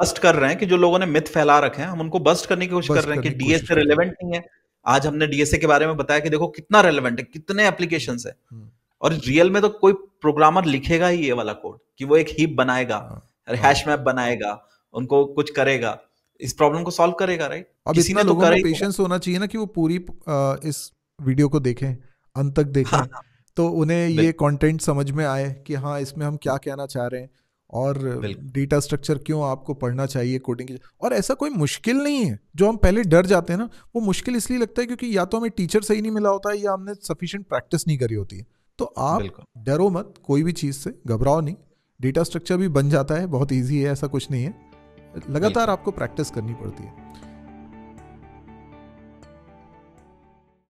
Bast कर रहे हैं कि जो लोगों ने मिथ फैला रखे हैं हम उनको बस्ट करने की कोशिश कर रहे हैं कि डीएसए से नहीं है आज हमने डीएसए के बारे में बताया कि देखो कितना रेलिवेंट है कितने एप्लीकेशन है हम्म। और रियल में तो कोई प्रोग्रामर लिखेगा ही ये वाला कोड कि वो एक हीप बनाएगा हैश हाँ। मैप हाँ। बनाएगा उनको कुछ करेगा इस प्रॉब्लम को सॉल्व करेगा राइट अब किसी इतना तो लोगों में पेशेंस होना चाहिए ना कि वो पूरी आ, इस वीडियो को देखें अंत तक देखें हाँ, हाँ। तो उन्हें ये कंटेंट समझ में आए कि हाँ इसमें हम क्या कहना चाह रहे हैं और डेटा स्ट्रक्चर क्यों आपको पढ़ना चाहिए कोडिंग की और ऐसा कोई मुश्किल नहीं है जो हम पहले डर जाते हैं ना वो मुश्किल इसलिए लगता है क्योंकि या तो हमें टीचर सही नहीं मिला होता है या हमने सफिशियंट प्रैक्टिस नहीं करी होती है तो आप डरो मत कोई भी चीज़ से घबराओ नहीं डेटा स्ट्रक्चर भी बन जाता है बहुत ईजी है ऐसा कुछ नहीं है लगातार आपको प्रैक्टिस करनी पड़ती है